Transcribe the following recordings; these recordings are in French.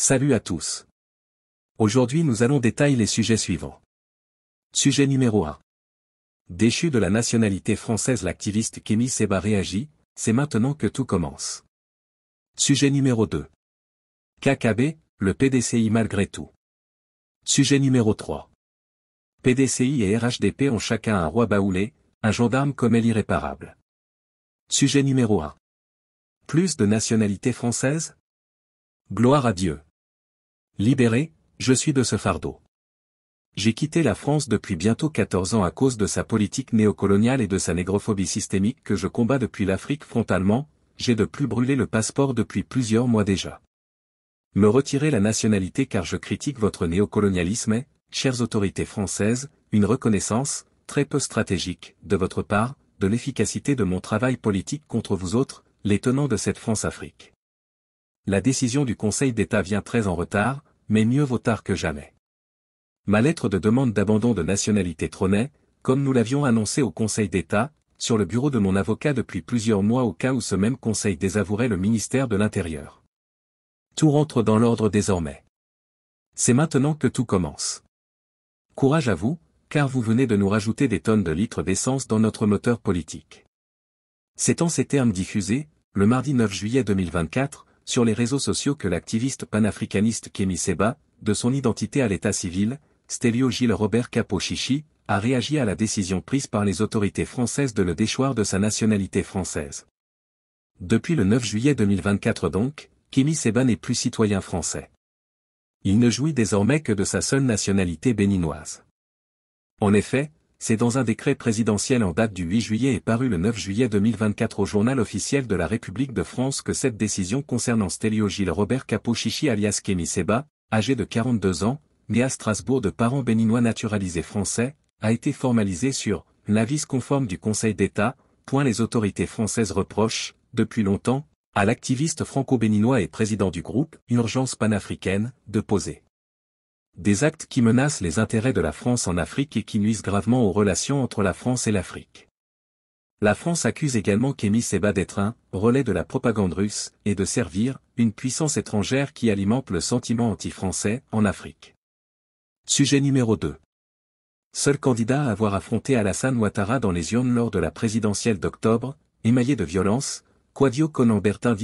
Salut à tous. Aujourd'hui nous allons détailler les sujets suivants. Sujet numéro 1. Déchu de la nationalité française l'activiste Kémy Seba réagit, c'est maintenant que tout commence. Sujet numéro 2. KKB, le PDCI malgré tout. Sujet numéro 3. PDCI et RHDP ont chacun un roi baoulé, un gendarme comme elle irréparable. Sujet numéro 1. Plus de nationalité française Gloire à Dieu. Libéré, je suis de ce fardeau. J'ai quitté la France depuis bientôt 14 ans à cause de sa politique néocoloniale et de sa négrophobie systémique que je combats depuis l'Afrique frontalement, j'ai de plus brûlé le passeport depuis plusieurs mois déjà. Me retirer la nationalité car je critique votre néocolonialisme est, chères autorités françaises, une reconnaissance, très peu stratégique, de votre part, de l'efficacité de mon travail politique contre vous autres, les tenants de cette France-Afrique. La décision du Conseil d'État vient très en retard, mais mieux vaut tard que jamais. Ma lettre de demande d'abandon de nationalité trônait, comme nous l'avions annoncé au Conseil d'État, sur le bureau de mon avocat depuis plusieurs mois au cas où ce même Conseil désavouerait le ministère de l'Intérieur. Tout rentre dans l'ordre désormais. C'est maintenant que tout commence. Courage à vous, car vous venez de nous rajouter des tonnes de litres d'essence dans notre moteur politique. C'est en ces termes diffusés, le mardi 9 juillet 2024, sur les réseaux sociaux que l'activiste panafricaniste Kémy Seba, de son identité à l'état civil, Stélio Gilles Robert Capochichi, a réagi à la décision prise par les autorités françaises de le déchoir de sa nationalité française. Depuis le 9 juillet 2024 donc, Kémy Seba n'est plus citoyen français. Il ne jouit désormais que de sa seule nationalité béninoise. En effet, c'est dans un décret présidentiel en date du 8 juillet et paru le 9 juillet 2024 au journal officiel de la République de France que cette décision concernant Stélio Gilles Robert Capochichi alias Kémy Seba, âgé de 42 ans, né à Strasbourg de parents béninois naturalisés français, a été formalisée sur l'avis conforme du Conseil d'État, point les autorités françaises reprochent, depuis longtemps, à l'activiste franco-béninois et président du groupe Urgence panafricaine, de poser des actes qui menacent les intérêts de la France en Afrique et qui nuisent gravement aux relations entre la France et l'Afrique. La France accuse également Kémy Seba d'être un relais de la propagande russe et de servir une puissance étrangère qui alimente le sentiment anti-français en Afrique. Sujet numéro 2. Seul candidat à avoir affronté Alassane Ouattara dans les urnes lors de la présidentielle d'octobre, émaillé de violence, Quadio Conan Bertin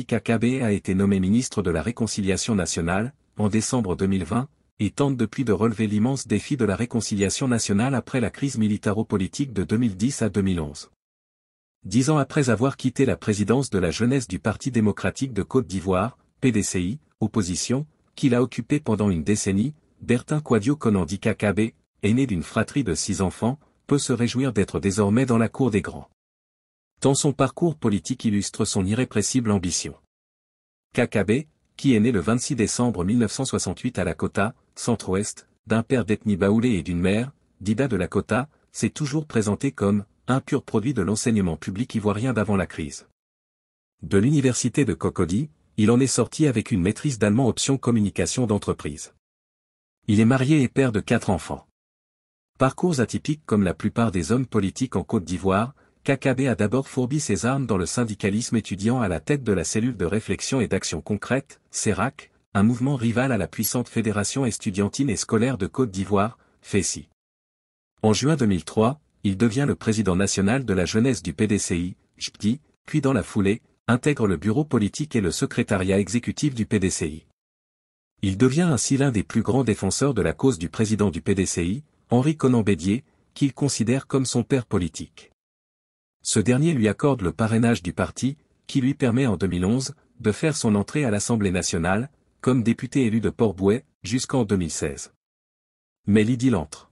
a été nommé ministre de la Réconciliation nationale, en décembre 2020, et tente depuis de relever l'immense défi de la réconciliation nationale après la crise militaro-politique de 2010 à 2011. Dix ans après avoir quitté la présidence de la jeunesse du Parti démocratique de Côte d'Ivoire, PDCI, opposition, qu'il a occupé pendant une décennie, Bertin Quadio dit Kakabe, aîné d'une fratrie de six enfants, peut se réjouir d'être désormais dans la cour des grands. Tant son parcours politique illustre son irrépressible ambition. Kakabe, qui est né le 26 décembre 1968 à Lakota, centre-ouest, d'un père d'ethnie baoulé et d'une mère, Dida de la Cota, s'est toujours présenté comme un pur produit de l'enseignement public ivoirien d'avant la crise. De l'université de Cocody, il en est sorti avec une maîtrise d'allemand option communication d'entreprise. Il est marié et père de quatre enfants. Parcours atypique comme la plupart des hommes politiques en Côte d'Ivoire, Kakabé a d'abord fourbi ses armes dans le syndicalisme étudiant à la tête de la cellule de réflexion et d'action concrète, CERAC, un mouvement rival à la puissante Fédération estudiantine et scolaire de Côte d'Ivoire, FESI. En juin 2003, il devient le président national de la jeunesse du PDCI, JPDI, puis dans la foulée, intègre le bureau politique et le secrétariat exécutif du PDCI. Il devient ainsi l'un des plus grands défenseurs de la cause du président du PDCI, Henri Conan Bédier, qu'il considère comme son père politique. Ce dernier lui accorde le parrainage du parti, qui lui permet en 2011, de faire son entrée à l'Assemblée nationale, comme député élu de Port-Bouet, jusqu'en 2016. Mais Lydie l'entre.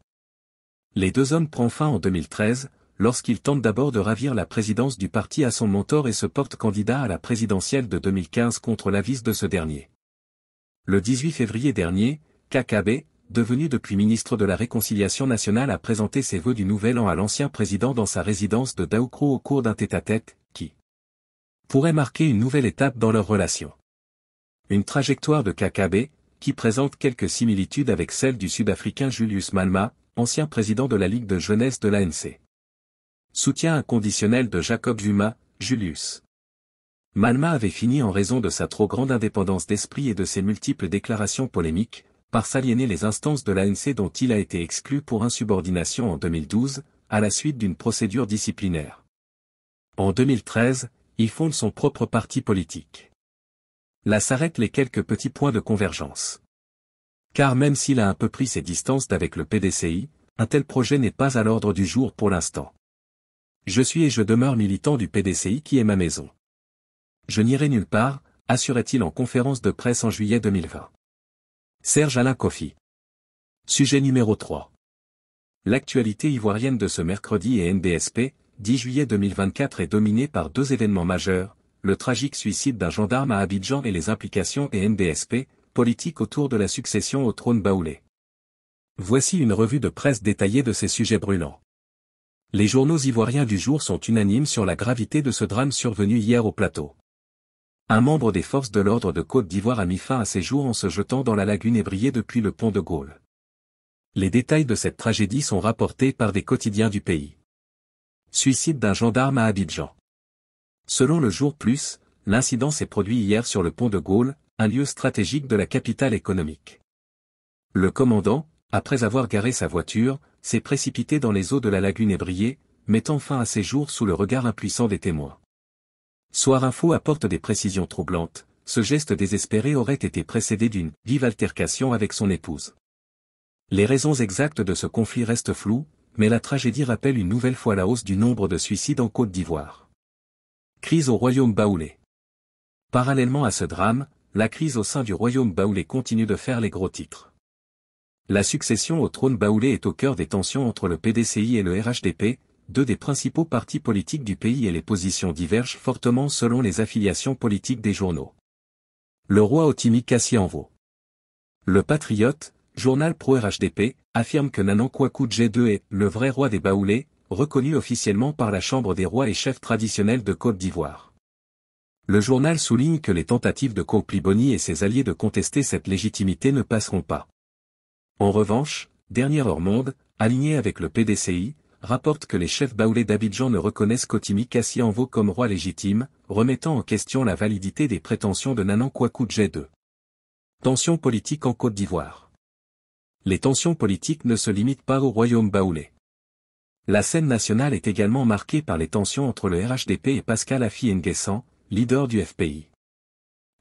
Les deux hommes prennent fin en 2013, lorsqu'il tente d'abord de ravir la présidence du parti à son mentor et se porte candidat à la présidentielle de 2015 contre l'avis de ce dernier. Le 18 février dernier, KKB, devenu depuis ministre de la Réconciliation nationale a présenté ses vœux du nouvel an à l'ancien président dans sa résidence de Daoukro au cours d'un tête-à-tête, qui pourrait marquer une nouvelle étape dans leur relation une trajectoire de KKB, qui présente quelques similitudes avec celle du Sud-Africain Julius Malma, ancien président de la Ligue de jeunesse de l'ANC. Soutien inconditionnel de Jacob Zuma, Julius. Malma avait fini en raison de sa trop grande indépendance d'esprit et de ses multiples déclarations polémiques, par s'aliéner les instances de l'ANC dont il a été exclu pour insubordination en 2012, à la suite d'une procédure disciplinaire. En 2013, il fonde son propre parti politique là s'arrêtent les quelques petits points de convergence. Car même s'il a un peu pris ses distances d'avec le PDCI, un tel projet n'est pas à l'ordre du jour pour l'instant. Je suis et je demeure militant du PDCI qui est ma maison. Je n'irai nulle part, assurait-il en conférence de presse en juillet 2020. Serge Alain Koffi. Sujet numéro 3. L'actualité ivoirienne de ce mercredi et NBSP, 10 juillet 2024 est dominée par deux événements majeurs, le tragique suicide d'un gendarme à Abidjan et les implications et NDSP, politique autour de la succession au trône baoulé. Voici une revue de presse détaillée de ces sujets brûlants. Les journaux ivoiriens du jour sont unanimes sur la gravité de ce drame survenu hier au plateau. Un membre des forces de l'ordre de Côte d'Ivoire a mis fin à ses jours en se jetant dans la lagune ébriée depuis le pont de Gaulle. Les détails de cette tragédie sont rapportés par des quotidiens du pays. Suicide d'un gendarme à Abidjan. Selon le jour plus, l'incident s'est produit hier sur le pont de Gaulle, un lieu stratégique de la capitale économique. Le commandant, après avoir garé sa voiture, s'est précipité dans les eaux de la lagune ébriée, mettant fin à ses jours sous le regard impuissant des témoins. Soir Info apporte des précisions troublantes, ce geste désespéré aurait été précédé d'une vive altercation avec son épouse. Les raisons exactes de ce conflit restent floues, mais la tragédie rappelle une nouvelle fois la hausse du nombre de suicides en Côte d'Ivoire. Crise au royaume baoulé. Parallèlement à ce drame, la crise au sein du royaume baoulé continue de faire les gros titres. La succession au trône baoulé est au cœur des tensions entre le PDCI et le RHDP, deux des principaux partis politiques du pays et les positions divergent fortement selon les affiliations politiques des journaux. Le roi Otimi vaut. Le Patriote, journal pro-RHDP, affirme que Nanan Kwaku J2 est « le vrai roi des Baoulés », reconnu officiellement par la Chambre des rois et chefs traditionnels de Côte d'Ivoire. Le journal souligne que les tentatives de Côte-Plibonie et ses alliés de contester cette légitimité ne passeront pas. En revanche, Dernière Hors Monde, aligné avec le PDCI, rapporte que les chefs baoulés d'Abidjan ne reconnaissent Kotimi Kassianvo comme roi légitime, remettant en question la validité des prétentions de Nanan Kouakou II. 2 Tensions politiques en Côte d'Ivoire. Les tensions politiques ne se limitent pas au royaume baoulé. La scène nationale est également marquée par les tensions entre le RHDP et Pascal Affi Nguessan, leader du FPI.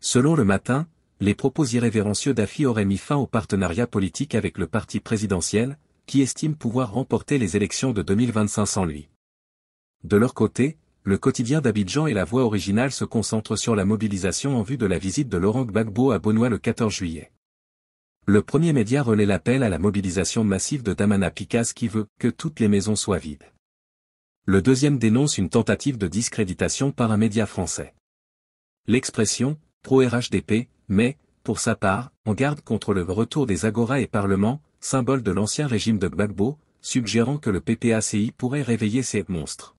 Selon le matin, les propos irrévérencieux d'Affi auraient mis fin au partenariat politique avec le parti présidentiel, qui estime pouvoir remporter les élections de 2025 sans lui. De leur côté, le quotidien d'Abidjan et la voix originale se concentrent sur la mobilisation en vue de la visite de Laurent Gbagbo à Benoît le 14 juillet. Le premier média relaie l'appel à la mobilisation massive de Damana Picas qui veut que toutes les maisons soient vides. Le deuxième dénonce une tentative de discréditation par un média français. L'expression « pro-RHDP », met, pour sa part, en garde contre le retour des agora et parlement, symbole de l'ancien régime de Gbagbo, suggérant que le PPACI pourrait réveiller ces monstres.